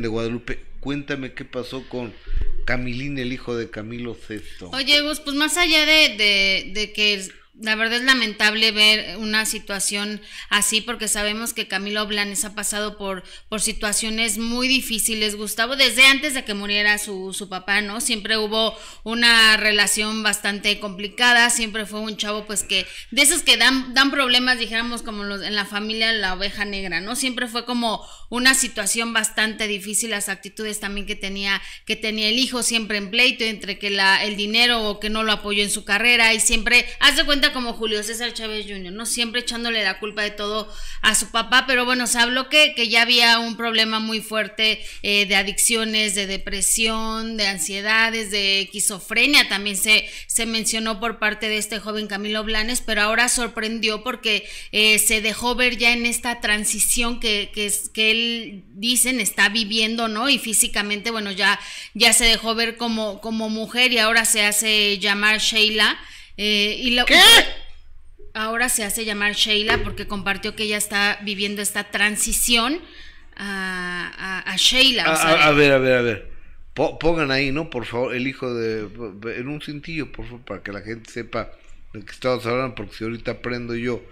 de Guadalupe. Cuéntame qué pasó con Camilín, el hijo de Camilo Cesto. Oye, pues, pues más allá de, de, de que la verdad es lamentable ver una situación así porque sabemos que Camilo Blanes ha pasado por, por situaciones muy difíciles, Gustavo, desde antes de que muriera su, papá, ¿no? Siempre hubo una relación bastante complicada, siempre fue un chavo pues que de esos que dan, dan problemas, dijéramos como en la familia la oveja negra, ¿no? Siempre fue como una situación bastante difícil, las actitudes también que tenía, que tenía el hijo, siempre en pleito entre que la, el dinero o que no lo apoyó en su carrera y siempre, haz de cuenta como Julio César Chávez Jr., ¿no? Siempre echándole la culpa de todo a su papá, pero bueno, se habló que, que ya había un problema muy fuerte eh, de adicciones, de depresión, de ansiedades, de esquizofrenia, también se, se mencionó por parte de este joven Camilo Blanes, pero ahora sorprendió porque eh, se dejó ver ya en esta transición que, que, que él, dicen, está viviendo, ¿no? Y físicamente, bueno, ya, ya se dejó ver como, como mujer y ahora se hace llamar Sheila. Eh, y ¿Qué? Ahora se hace llamar Sheila porque compartió que ella está viviendo esta transición a, Sheila. A, ver, a ver, a ver. Pongan ahí, ¿no? Por favor, el hijo de... En un cintillo, por favor, para que la gente sepa de qué estamos hablando, porque si ahorita prendo yo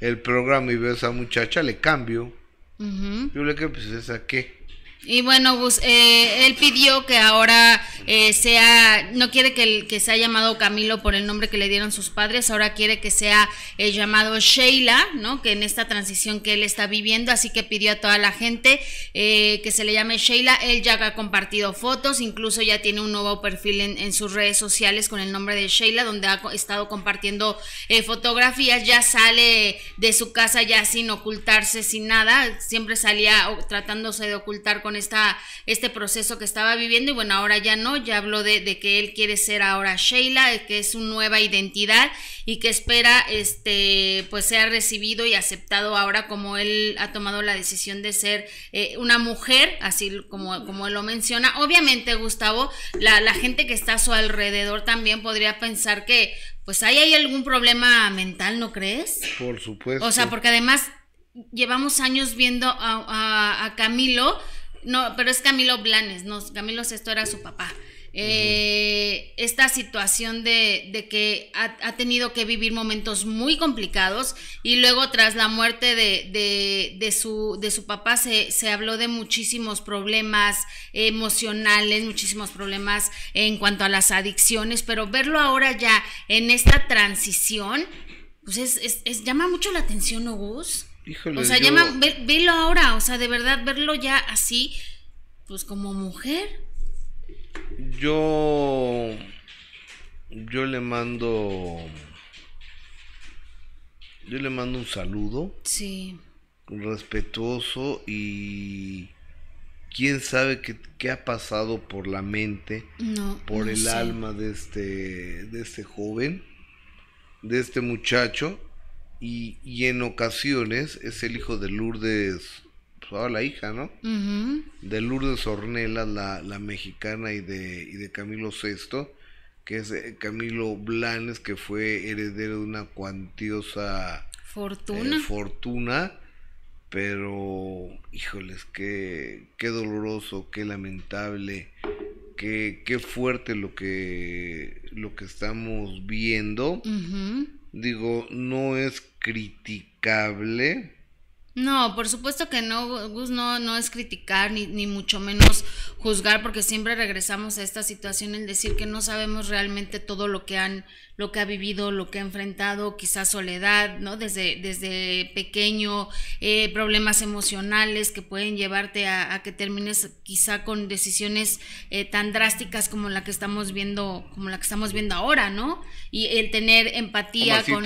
el programa y veo a esa muchacha, le cambio. Yo le que pues esa qué. Y bueno, eh, él pidió que ahora eh, sea, no quiere que, el, que sea llamado Camilo por el nombre que le dieron sus padres, ahora quiere que sea llamado Sheila, ¿no? Que en esta transición que él está viviendo, así que pidió a toda la gente eh, que se le llame Sheila. Él ya ha compartido fotos, incluso ya tiene un nuevo perfil en, sus redes sociales con el nombre de Sheila, donde ha estado compartiendo eh, fotografías, ya sale de su casa ya sin ocultarse, sin nada, siempre salía tratándose de ocultar con esta, este proceso que estaba viviendo y bueno, ahora ya no ¿no? Ya habló de, que él quiere ser ahora Sheila, eh, que es su nueva identidad y que espera, este, pues sea recibido y aceptado ahora como él ha tomado la decisión de ser eh, una mujer, así como, como él lo menciona. Obviamente, Gustavo, la, gente que está a su alrededor también podría pensar que, pues ahí hay algún problema mental, ¿no crees? Por supuesto. O sea, porque además llevamos años viendo a, a Camilo no, pero es Camilo Blanes, no, Camilo Sesto era su papá. Eh, esta situación de, de que ha, tenido que vivir momentos muy complicados y luego tras la muerte de, de, de su, de su papá se, se habló de muchísimos problemas emocionales, muchísimos problemas en cuanto a las adicciones, pero verlo ahora ya en esta transición, pues es, es, llama mucho la atención, Gus?, o sea, me, velo ahora, o sea, de verdad, verlo ya así, pues como mujer. Yo. Yo le mando. Yo le mando un saludo. Sí. Respetuoso y. Quién sabe qué, ha pasado por la mente, por el alma de este, de este joven, de este muchacho y, en ocasiones es el hijo de Lourdes, la hija, ¿no? De Lourdes Ornelas, la, mexicana, y de, de Camilo VI, que es eh, Camilo Blanes, que fue heredero de una cuantiosa fortuna. Eh, fortuna pero, híjoles, qué, qué doloroso, qué lamentable, qué, qué fuerte lo que, lo que estamos viendo digo, no es criticable no, por supuesto que no, Gus, no, no es criticar ni, ni, mucho menos juzgar, porque siempre regresamos a esta situación en decir que no sabemos realmente todo lo que han, lo que ha vivido, lo que ha enfrentado, quizás soledad, ¿no? Desde, desde pequeño, eh, problemas emocionales que pueden llevarte a, que termines quizá con decisiones eh, tan drásticas como la que estamos viendo, como la que estamos viendo ahora, ¿no? Y el tener empatía con